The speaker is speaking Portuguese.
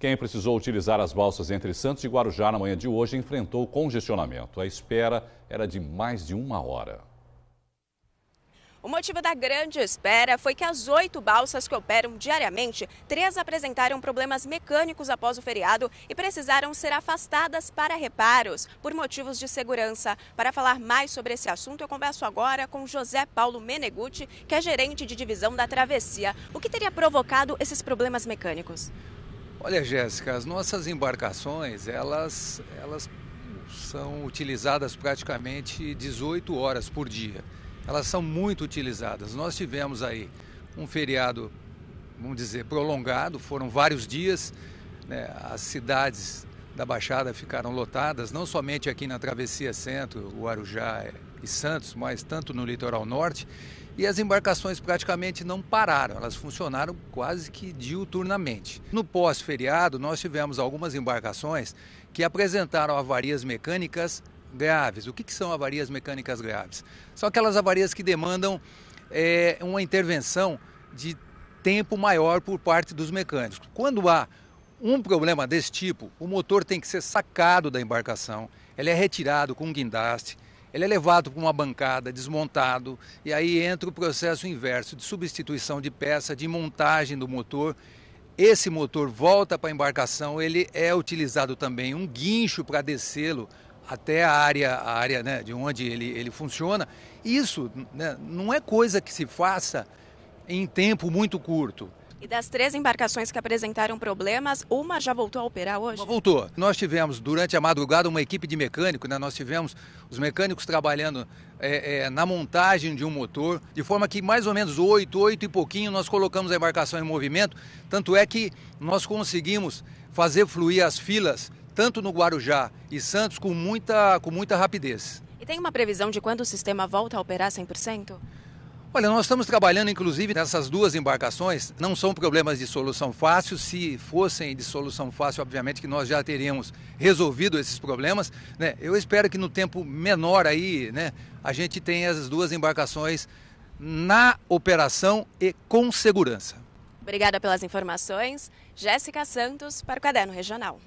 Quem precisou utilizar as balsas entre Santos e Guarujá na manhã de hoje enfrentou congestionamento. A espera era de mais de uma hora. O motivo da grande espera foi que as oito balsas que operam diariamente, três apresentaram problemas mecânicos após o feriado e precisaram ser afastadas para reparos por motivos de segurança. Para falar mais sobre esse assunto, eu converso agora com José Paulo Meneguti, que é gerente de divisão da Travessia. O que teria provocado esses problemas mecânicos? Olha, Jéssica, as nossas embarcações, elas, elas são utilizadas praticamente 18 horas por dia. Elas são muito utilizadas. Nós tivemos aí um feriado, vamos dizer, prolongado, foram vários dias. Né? As cidades da Baixada ficaram lotadas, não somente aqui na Travessia Centro, o Arujá, é, e Santos, mas tanto no litoral norte, e as embarcações praticamente não pararam, elas funcionaram quase que diuturnamente. No pós-feriado, nós tivemos algumas embarcações que apresentaram avarias mecânicas graves. O que, que são avarias mecânicas graves? São aquelas avarias que demandam é, uma intervenção de tempo maior por parte dos mecânicos. Quando há um problema desse tipo, o motor tem que ser sacado da embarcação, ele é retirado com um guindaste, ele é levado para uma bancada, desmontado, e aí entra o processo inverso de substituição de peça, de montagem do motor. Esse motor volta para a embarcação, ele é utilizado também um guincho para descê-lo até a área, a área né, de onde ele, ele funciona. Isso né, não é coisa que se faça em tempo muito curto. E das três embarcações que apresentaram problemas, uma já voltou a operar hoje? Uma voltou. Nós tivemos, durante a madrugada, uma equipe de mecânico, né? nós tivemos os mecânicos trabalhando é, é, na montagem de um motor, de forma que mais ou menos 8, 8 e pouquinho nós colocamos a embarcação em movimento, tanto é que nós conseguimos fazer fluir as filas, tanto no Guarujá e Santos, com muita, com muita rapidez. E tem uma previsão de quando o sistema volta a operar 100%? Olha, nós estamos trabalhando inclusive nessas duas embarcações. Não são problemas de solução fácil. Se fossem de solução fácil, obviamente que nós já teríamos resolvido esses problemas. Né? Eu espero que no tempo menor aí, né, a gente tenha as duas embarcações na operação e com segurança. Obrigada pelas informações. Jéssica Santos para o Caderno Regional.